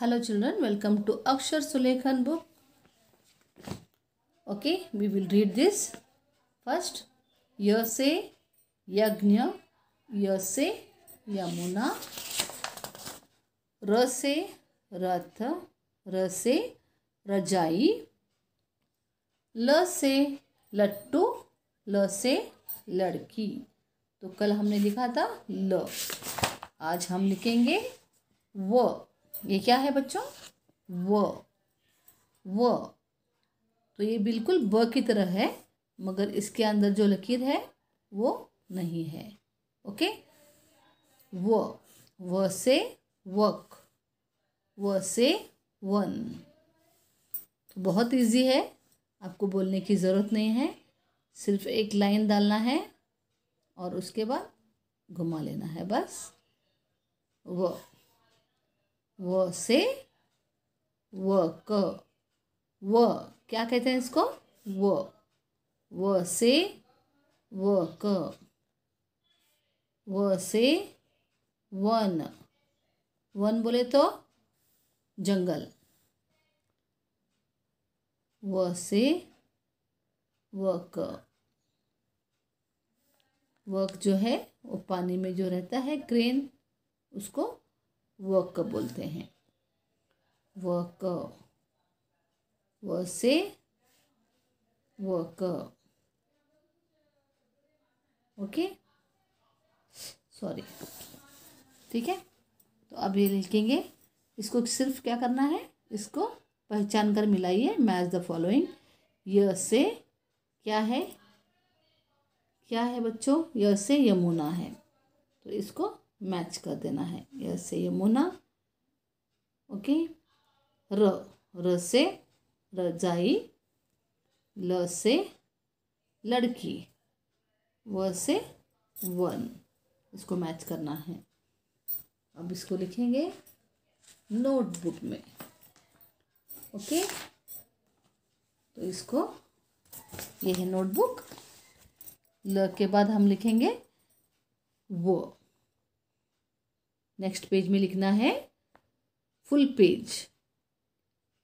hello children welcome to Akshar Sulekhan book okay we will read this first य से यज्ञ य से यमुना र से रथ र से रजाई ल से लट्टू ल से लड़की तो कल हमने लिखा था ल आज हम लिखेंगे व ये क्या है बच्चों व व तो ये बिल्कुल ब की तरह है मगर इसके अंदर जो लकीर है वो नहीं है ओके व व से वक व से वन तो बहुत इजी है आपको बोलने की ज़रूरत नहीं है सिर्फ एक लाइन डालना है और उसके बाद घुमा लेना है बस वो व से व क व क्या कहते हैं इसको व व से क व से वन वन बोले तो जंगल व से क वर्क जो है वो पानी में जो रहता है क्रेन उसको वर्क बोलते हैं वर्क व से वर्क ओके सॉरी ठीक है तो अब ये लिखेंगे इसको सिर्फ क्या करना है इसको पहचान कर मिलाइए मैच द फॉलोइंग य से क्या है क्या है बच्चों य से यमुना है तो इसको मैच कर देना है ऐसे यमुना ओके र र से रजाई ल से लड़की व से वन इसको मैच करना है अब इसको लिखेंगे नोटबुक में ओके तो इसको ये है नोटबुक ल के बाद हम लिखेंगे वो नेक्स्ट पेज में लिखना है फुल पेज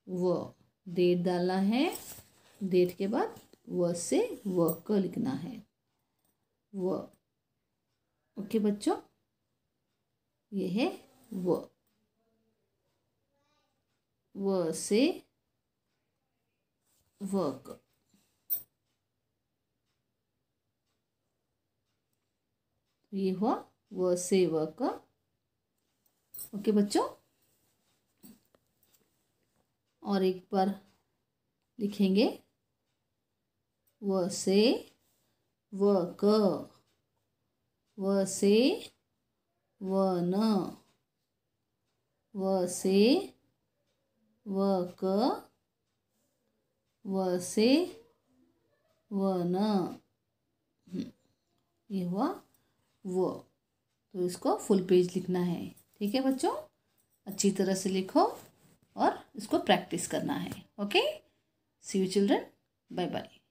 व डेट डालना है डेट के बाद व से व क लिखना है व ओके बच्चों ये है व व से क ये हुआ व से व का ओके बच्चों और एक बार लिखेंगे व से व क व से व न व से व क व से व न हम्म, ये हुआ वो तो इसको फुल पेज लिखना है ठीक है बच्चों अच्छी तरह से लिखो और इसको प्रैक्टिस करना है okay see you children bye bye